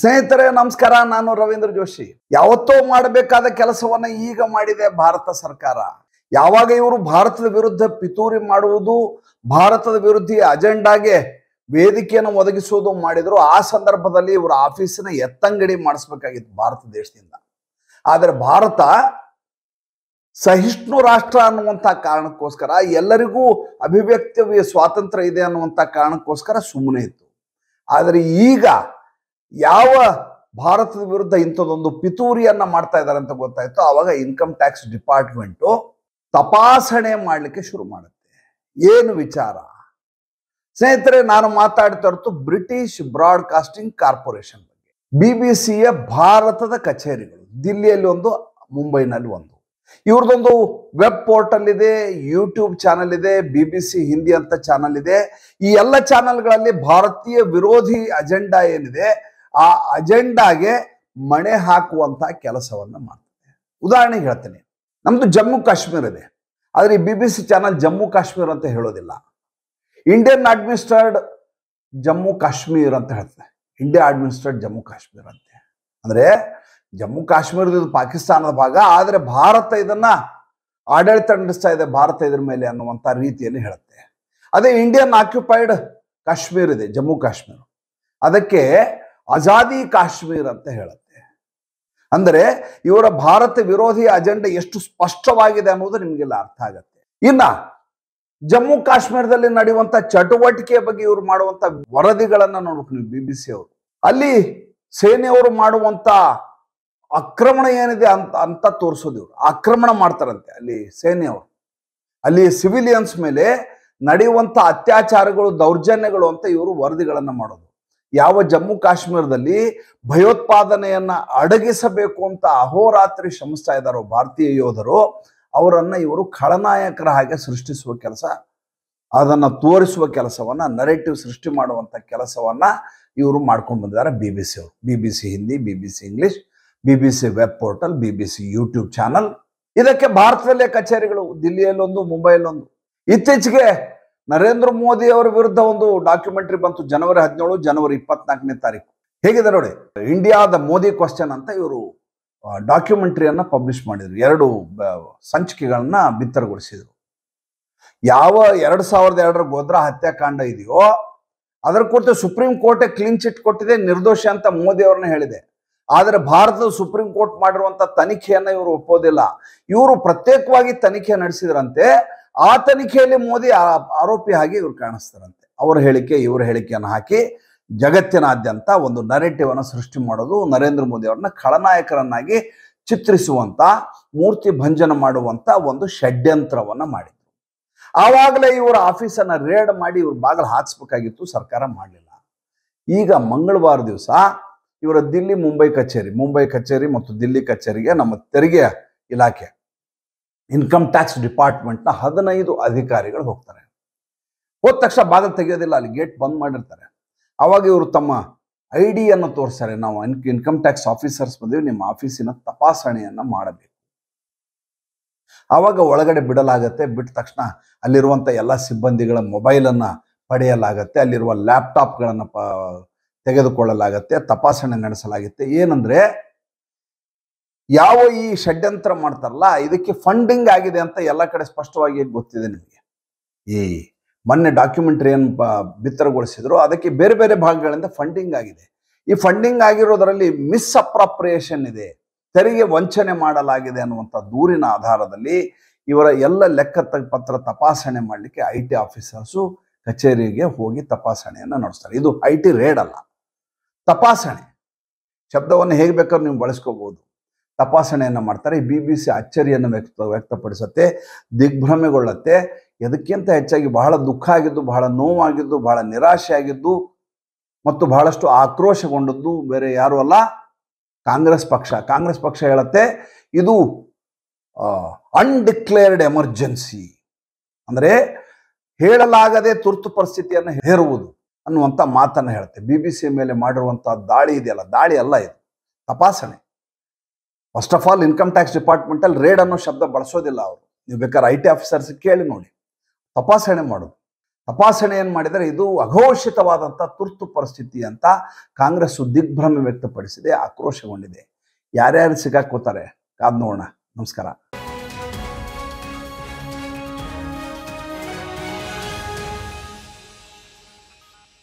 ಸ್ನೇಹಿತರೆ ನಮಸ್ಕಾರ ನಾನು ರವೀಂದ್ರ ಜೋಶಿ ಯಾವತ್ತೋ ಮಾಡಬೇಕಾದ ಕೆಲಸವನ್ನ ಈಗ ಮಾಡಿದೆ ಭಾರತ ಸರ್ಕಾರ ಯಾವಾಗ ಇವರು ಭಾರತದ ವಿರುದ್ಧ ಪಿತೂರಿ ಮಾಡುವುದು ಭಾರತದ ವಿರುದ್ಧ ಅಜೆಂಡಾಗೆ ವೇದಿಕೆಯನ್ನು ಒದಗಿಸುವುದು ಮಾಡಿದ್ರು ಆ ಸಂದರ್ಭದಲ್ಲಿ ಇವರ ಆಫೀಸಿನ ಎತ್ತಂಗಡಿ ಮಾಡಿಸ್ಬೇಕಾಗಿತ್ತು ಭಾರತ ದೇಶದಿಂದ ಆದರೆ ಭಾರತ ಸಹಿಷ್ಣು ರಾಷ್ಟ್ರ ಅನ್ನುವಂಥ ಕಾರಣಕ್ಕೋಸ್ಕರ ಎಲ್ಲರಿಗೂ ಅಭಿವ್ಯಕ್ತಿ ಸ್ವಾತಂತ್ರ್ಯ ಇದೆ ಅನ್ನುವಂಥ ಕಾರಣಕ್ಕೋಸ್ಕರ ಸುಮ್ಮನೆ ಇತ್ತು ಆದರೆ ಈಗ ಯಾವ ಭಾರತದ ವಿರುದ್ಧ ಇಂಥದ್ದೊಂದು ಪಿತೂರಿಯನ್ನ ಮಾಡ್ತಾ ಇದ್ದಾರೆ ಅಂತ ಗೊತ್ತಾಯ್ತು ಆವಾಗ ಇನ್ಕಮ್ ಟ್ಯಾಕ್ಸ್ ಡಿಪಾರ್ಟ್ಮೆಂಟು ತಪಾಸಣೆ ಮಾಡಲಿಕ್ಕೆ ಶುರು ಮಾಡುತ್ತೆ ಏನು ವಿಚಾರ ಸ್ನೇಹಿತರೆ ನಾನು ಮಾತಾಡ್ತಾ ಇರೋದು ಬ್ರಿಟಿಷ್ ಬ್ರಾಡ್ಕಾಸ್ಟಿಂಗ್ ಕಾರ್ಪೊರೇಷನ್ ಬಗ್ಗೆ ಬಿ ಬಿ ಸಿಯ ಭಾರತದ ಕಚೇರಿಗಳು ದಿಲ್ಲಿಯಲ್ಲಿ ಒಂದು ಮುಂಬೈನಲ್ಲಿ ಒಂದು ಇವ್ರದೊಂದು ವೆಬ್ ಪೋರ್ಟಲ್ ಇದೆ ಯೂಟ್ಯೂಬ್ ಚಾನಲ್ ಇದೆ ಬಿ ಬಿ ಸಿ ಹಿಂದಿ ಅಂತ ಚಾನಲ್ ಇದೆ ಈ ಎಲ್ಲ ಚಾನಲ್ಗಳಲ್ಲಿ ಭಾರತೀಯ ವಿರೋಧಿ ಅಜೆಂಡಾ ಏನಿದೆ ಆ ಅಜೆಂಡಾಗೆ ಮಣೆ ಹಾಕುವಂತಹ ಕೆಲಸವನ್ನು ಮಾಡ್ತದೆ ಉದಾಹರಣೆಗೆ ಹೇಳ್ತೇನೆ ನಮ್ಮದು ಜಮ್ಮು ಕಾಶ್ಮೀರ ಇದೆ ಆದರೆ ಈ B B C channel Jammu Kashmir ಅಂತ ಹೇಳೋದಿಲ್ಲ ಇಂಡಿಯನ್ ಅಡ್ಮಿನಿಸ್ಟರ್ಡ್ ಜಮ್ಮು ಕಾಶ್ಮೀರ್ ಅಂತ ಹೇಳ್ತಾರೆ ಇಂಡಿಯಾ ಅಡ್ಮಿನಿಸ್ಟ್ರೇಡ್ ಜಮ್ಮು ಕಾಶ್ಮೀರ ಅಂತೆ ಅಂದರೆ ಜಮ್ಮು ಕಾಶ್ಮೀರದ ಪಾಕಿಸ್ತಾನದ ಭಾಗ ಆದರೆ ಭಾರತ ಇದನ್ನ ಆಡಳಿತ ನಡೆಸ್ತಾ ಇದೆ ಭಾರತ ಇದ್ರ ಮೇಲೆ ಅನ್ನುವಂಥ ರೀತಿಯನ್ನು ಹೇಳುತ್ತೆ ಅದೇ ಇಂಡಿಯನ್ ಆಕ್ಯುಪೈಡ್ ಕಾಶ್ಮೀರ ಇದೆ ಜಮ್ಮು ಕಾಶ್ಮೀರ ಅದಕ್ಕೆ ಆಜಾದಿ ಕಾಶ್ಮೀರ್ ಅಂತ ಹೇಳುತ್ತೆ ಅಂದರೆ ಇವರ ಭಾರತ ವಿರೋಧಿ ಅಜೆಂಡಾ ಎಷ್ಟು ಸ್ಪಷ್ಟವಾಗಿದೆ ಅನ್ನೋದು ನಿಮಗೆಲ್ಲ ಅರ್ಥ ಆಗತ್ತೆ ಇನ್ನ ಜಮ್ಮು ಕಾಶ್ಮೀರದಲ್ಲಿ ನಡೆಯುವಂಥ ಚಟುವಟಿಕೆ ಬಗ್ಗೆ ಇವರು ಮಾಡುವಂಥ ವರದಿಗಳನ್ನು ನೋಡ್ಬೇಕು ನೀವು ಬಿ ಬಿ ಸಿ ಅವರು ಅಲ್ಲಿ ಸೇನೆಯವರು ಮಾಡುವಂಥ ಆಕ್ರಮಣ ಏನಿದೆ ಅಂತ ಅಂತ ತೋರಿಸೋದು ಇವರು ಆಕ್ರಮಣ ಮಾಡ್ತಾರಂತೆ ಅಲ್ಲಿ ಸೇನೆಯವರು ಅಲ್ಲಿ ಸಿವಿಲಿಯನ್ಸ್ ಮೇಲೆ ನಡೆಯುವಂಥ ಅತ್ಯಾಚಾರಗಳು ದೌರ್ಜನ್ಯಗಳು ಅಂತ ಇವರು ವರದಿಗಳನ್ನು ಮಾಡೋದು ಯಾವ ಜಮ್ಮು ಕಾಶ್ಮೀರದಲ್ಲಿ ಭಯೋತ್ಪಾದನೆಯನ್ನ ಅಡಗಿಸಬೇಕು ಅಂತ ಅಹೋರಾತ್ರಿ ಶ್ರಮಿಸ್ತಾ ಇದ್ದಾರೋ ಭಾರತೀಯ ಯೋಧರು ಅವರನ್ನ ಇವರು ಖಳನಾಯಕರ ಹಾಗೆ ಸೃಷ್ಟಿಸುವ ಕೆಲಸ ಅದನ್ನು ತೋರಿಸುವ ಕೆಲಸವನ್ನ ನರೇಟಿವ್ ಸೃಷ್ಟಿ ಮಾಡುವಂತ ಕೆಲಸವನ್ನ ಇವರು ಮಾಡ್ಕೊಂಡು ಬಂದಿದ್ದಾರೆ ಬಿ ಬಿ ಸಿ ಅವರು B B C Hindi B B C English B B C web portal B B C YouTube channel ಇದಕ್ಕೆ ಭಾರತದಲ್ಲೇ ಕಚೇರಿಗಳು ದಿಲ್ಲಿಯಲ್ಲೊಂದು ಮುಂಬೈಲೊಂದು ಇತ್ತೀಚೆಗೆ ನರೇಂದ್ರ ಮೋದಿ ಅವರ ವಿರುದ್ಧ ಒಂದು ಡಾಕ್ಯುಮೆಂಟ್ರಿ ಬಂತು ಜನವರಿ ಹದಿನೇಳು ಜನವರಿ ಇಪ್ಪತ್ನಾಲ್ಕನೇ ತಾರೀಕು ಹೇಗಿದೆ ನೋಡಿ ಇಂಡಿಯಾದ ಮೋದಿ ಕ್ವಶನ್ ಅಂತ ಇವರು ಡಾಕ್ಯುಮೆಂಟರಿಯನ್ನ ಪಬ್ಲಿಷ್ ಮಾಡಿದ್ರು ಎರಡು ಸಂಚಿಕೆಗಳನ್ನ ಬಿತ್ತರಗೊಳಿಸಿದರು ಯಾವ ಎರಡು ಸಾವಿರದ ಎರಡರ ಗೋದ್ರಾ ಹತ್ಯಾಕಾಂಡ ಇದೆಯೋ ಅದರ ಕುರಿತು ಸುಪ್ರೀಂ ಕೋರ್ಟೇ ಕ್ಲೀನ್ ಚಿಟ್ ಕೊಟ್ಟಿದೆ ನಿರ್ದೋಷಿ ಅಂತ ಮೋದಿ ಅವ್ರನ್ನ ಹೇಳಿದೆ ಆದರೆ ಭಾರತದ ಸುಪ್ರೀಂ ಕೋರ್ಟ್ ಮಾಡಿರುವಂಥ ತನಿಖೆಯನ್ನ ಇವರು ಒಪ್ಪೋದಿಲ್ಲ ಇವರು ಪ್ರತ್ಯೇಕವಾಗಿ ತನಿಖೆ ನಡೆಸಿದ್ರಂತೆ ಆ ತನಿಖೆಯಲ್ಲಿ ಮೋದಿ ಆರೋಪಿ ಹಾಗೆ ಇವ್ರು ಕಾಣಿಸ್ತಾರಂತೆ ಅವರ ಹೇಳಿಕೆ ಇವರ ಹೇಳಿಕೆಯನ್ನು ಹಾಕಿ ಜಗತ್ತಿನಾದ್ಯಂತ ಒಂದು ನರೇಟಿವ್ ಅನ್ನು ಸೃಷ್ಟಿ ಮಾಡೋದು ನರೇಂದ್ರ ಮೋದಿ ಅವ್ರನ್ನ ಖಳನಾಯಕರನ್ನಾಗಿ ಚಿತ್ರಿಸುವಂತ ಮೂರ್ತಿ ಭಂಜನ ಮಾಡುವಂತ ಒಂದು ಷಡ್ಯಂತ್ರವನ್ನ ಮಾಡಿದ್ರು ಆವಾಗಲೇ ಇವರ ಆಫೀಸನ್ನ ರೇಡ್ ಮಾಡಿ ಇವ್ರ ಬಾಗಿಲು ಹಾಕ್ಸ್ಬೇಕಾಗಿತ್ತು ಸರ್ಕಾರ ಮಾಡಲಿಲ್ಲ ಈಗ ಮಂಗಳವಾರ ದಿವಸ ಇವರ ದಿಲ್ಲಿ ಮುಂಬೈ ಕಚೇರಿ ಮುಂಬೈ ಕಚೇರಿ ಮತ್ತು ದಿಲ್ಲಿ ಕಚೇರಿಗೆ ನಮ್ಮ ತೆರಿಗೆ ಇಲಾಖೆ ಇನ್ಕಮ್ ಟ್ಯಾಕ್ಸ್ ಡಿಪಾರ್ಟ್ಮೆಂಟ್ನ ಹದಿನೈದು ಅಧಿಕಾರಿಗಳು ಹೋಗ್ತಾರೆ ಹೋದ ತಕ್ಷಣ ಬಾಗಿಲು ತೆಗೆಯೋದಿಲ್ಲ ಅಲ್ಲಿ ಗೇಟ್ ಬಂದ್ ಮಾಡಿರ್ತಾರೆ ಅವಾಗ ಇವರು ತಮ್ಮ ಐ ಡಿಯನ್ನು ತೋರಿಸ್ತಾರೆ ನಾವು ಇನ್ಕಮ್ ಟ್ಯಾಕ್ಸ್ ಆಫೀಸರ್ಸ್ ಬಂದಿವೆ ನಿಮ್ಮ ಆಫೀಸಿನ ತಪಾಸಣೆಯನ್ನ ಮಾಡಬೇಕು ಅವಾಗ ಒಳಗಡೆ ಬಿಡಲಾಗತ್ತೆ ಬಿಟ್ಟ ತಕ್ಷಣ ಅಲ್ಲಿರುವಂಥ ಎಲ್ಲ ಸಿಬ್ಬಂದಿಗಳ ಮೊಬೈಲನ್ನು ಪಡೆಯಲಾಗತ್ತೆ ಅಲ್ಲಿರುವ ಲ್ಯಾಪ್ಟಾಪ್ಗಳನ್ನ ಪ ತೆಗೆದುಕೊಳ್ಳಲಾಗತ್ತೆ ತಪಾಸಣೆ ನಡೆಸಲಾಗುತ್ತೆ ಏನಂದರೆ ಯಾವ ಈ ಷಡ್ಯಂತ್ರ ಮಾಡ್ತಾರಲ್ಲ ಇದಕ್ಕೆ ಫಂಡಿಂಗ್ ಆಗಿದೆ ಅಂತ ಎಲ್ಲ ಕಡೆ ಸ್ಪಷ್ಟವಾಗಿ ಗೊತ್ತಿದೆ ನಿಮಗೆ ಈ ಮೊನ್ನೆ ಡಾಕ್ಯುಮೆಂಟ್ರಿ ಏನು ಬಿತ್ತರಗೊಳಿಸಿದ್ರು ಅದಕ್ಕೆ ಬೇರೆ ಬೇರೆ ಭಾಗಗಳಿಂದ ಫಂಡಿಂಗ್ ಆಗಿದೆ ಈ ಫಂಡಿಂಗ್ ಆಗಿರೋದರಲ್ಲಿ ಮಿಸ್ ಅಪ್ರಾಪ್ರಿಯೇಷನ್ ಇದೆ ತೆರಿಗೆ ವಂಚನೆ ಮಾಡಲಾಗಿದೆ ಅನ್ನುವಂಥ ದೂರಿನ ಆಧಾರದಲ್ಲಿ ಇವರ ಎಲ್ಲ ಲೆಕ್ಕ ಪತ್ರ ತಪಾಸಣೆ ಮಾಡಲಿಕ್ಕೆ ಐ ಟಿ ಆಫೀಸರ್ಸು ಕಚೇರಿಗೆ ಹೋಗಿ ತಪಾಸಣೆಯನ್ನು ನಡೆಸ್ತಾರೆ ಇದು ಐ ಟಿ ರೇಡ್ ಅಲ್ಲ ತಪಾಸಣೆ ಶಬ್ದವನ್ನು ಹೇಗೆ ಬೇಕಾದ್ರೂ ನೀವು ಬಳಸ್ಕೋಬಹುದು ತಪಾಸಣೆಯನ್ನು ಮಾಡ್ತಾರೆ ಈ ಬಿ ಬಿ ಸಿ ಅಚ್ಚರಿಯನ್ನು ವ್ಯಕ್ತ ವ್ಯಕ್ತಪಡಿಸುತ್ತೆ ದಿಗ್ಭ್ರಮೆಗೊಳ್ಳುತ್ತೆ ಇದಕ್ಕಿಂತ ಹೆಚ್ಚಾಗಿ ಬಹಳ ದುಃಖ ಆಗಿದ್ದು ಬಹಳ ನೋವಾಗಿದ್ದು ಬಹಳ ನಿರಾಶೆ ಆಗಿದ್ದು ಮತ್ತು ಬಹಳಷ್ಟು ಆಕ್ರೋಶಗೊಂಡದ್ದು ಬೇರೆ ಯಾರು ಅಲ್ಲ ಕಾಂಗ್ರೆಸ್ ಪಕ್ಷ ಕಾಂಗ್ರೆಸ್ ಪಕ್ಷ ಹೇಳುತ್ತೆ ಇದು ಅನ್ಡಿಕ್ಲೇರ್ಡ್ ಎಮರ್ಜೆನ್ಸಿ ಅಂದರೆ ಹೇಳಲಾಗದೆ ತುರ್ತು ಪರಿಸ್ಥಿತಿಯನ್ನು ಹೇರುವುದು ಅನ್ನುವಂಥ ಮಾತನ್ನು ಹೇಳುತ್ತೆ ಬಿ ಬಿ ಸಿ ಮೇಲೆ ಮಾಡಿರುವಂಥ ದಾಳಿ ಇದೆಯಲ್ಲ ದಾಳಿ ಅಲ್ಲ ಇದು ತಪಾಸಣೆ first of all income tax department ಅಲ್ಲಿ ರೇಡ್ ಅನ್ನೋ ಶಬ್ದ ಬಳಸೋದಿಲ್ಲ ಅವರು ನೀವು ಬೇಕಾದ್ರೆ ಐ ಟಿ ಆಫೀಸರ್ಸ್ ಕೇಳಿ ನೋಡಿ ತಪಾಸಣೆ ಮಾಡೋದು ತಪಾಸಣೆ ಏನು ಮಾಡಿದರೆ ಇದು ಅಘೋಷಿತವಾದಂಥ ತುರ್ತು ಪರಿಸ್ಥಿತಿ ಅಂತ ಕಾಂಗ್ರೆಸ್ ದಿಗ್ಭ್ರಮೆ ವ್ಯಕ್ತಪಡಿಸಿದೆ ಆಕ್ರೋಶಗೊಂಡಿದೆ ಯಾರ್ಯಾರು ಸಿಗಾಕೋತಾರೆ ಕಾದ್ ನೋಡೋಣ ನಮಸ್ಕಾರ